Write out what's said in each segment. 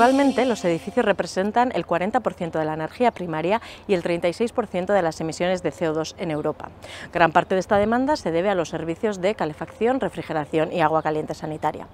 Actualmente los edificios representan el 40% de la energía primaria y el 36% de las emisiones de CO2 en Europa. Gran parte de esta demanda se debe a los servicios de calefacción, refrigeración y agua caliente sanitaria.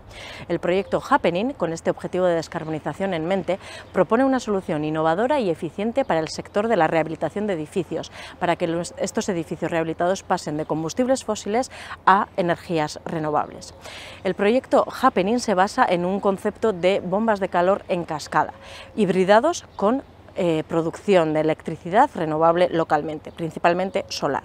El proyecto Happening, con este objetivo de descarbonización en mente, propone una solución innovadora y eficiente para el sector de la rehabilitación de edificios, para que estos edificios rehabilitados pasen de combustibles fósiles a energías renovables. El proyecto Happening se basa en un concepto de bombas de calor en cascada, hibridados con eh, producción de electricidad renovable localmente, principalmente solar.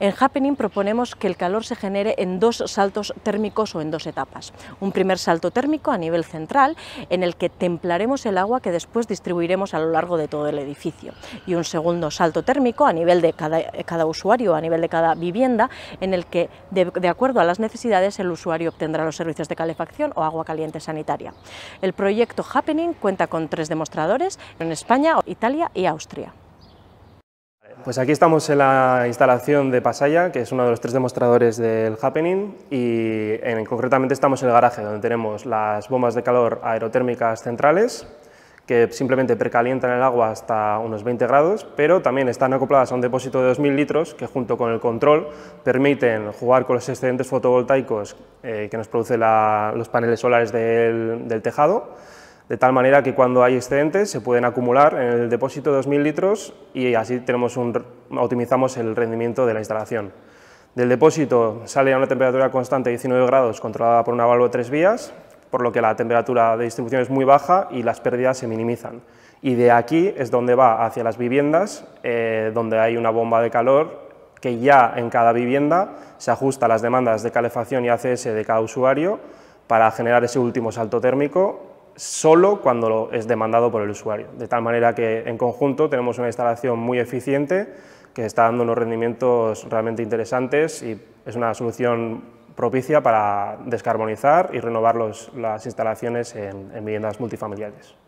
En Happening proponemos que el calor se genere en dos saltos térmicos o en dos etapas. Un primer salto térmico a nivel central, en el que templaremos el agua que después distribuiremos a lo largo de todo el edificio. Y un segundo salto térmico a nivel de cada, usuario eh, usuario, a nivel de cada vivienda, en el que, de, de acuerdo a las necesidades, el usuario obtendrá los servicios de calefacción o agua caliente sanitaria. El proyecto Happening cuenta con tres demostradores en España, Italia y Austria. Pues aquí estamos en la instalación de Pasaya, que es uno de los tres demostradores del Happening, y en, concretamente estamos en el garaje, donde tenemos las bombas de calor aerotérmicas centrales, que simplemente precalientan el agua hasta unos 20 grados, pero también están acopladas a un depósito de 2.000 litros, que junto con el control permiten jugar con los excedentes fotovoltaicos eh, que nos producen los paneles solares del tejado, de tal manera que cuando hay excedentes se pueden acumular en el depósito de 2.000 litros y así tenemos un, optimizamos el rendimiento de la instalación. Del depósito sale a una temperatura constante de 19 grados controlada por una válvula de tres vías, por lo que la temperatura de distribución es muy baja y las pérdidas se minimizan. Y de aquí es donde va hacia las viviendas, eh, donde hay una bomba de calor que ya en cada vivienda se ajusta a las demandas de calefacción y ACS de cada usuario para generar ese último salto térmico solo cuando es demandado por el usuario. De tal manera que en conjunto tenemos una instalación muy eficiente que está dando unos rendimientos realmente interesantes y es una solución propicia para descarbonizar y renovar las instalaciones en, en viviendas multifamiliares.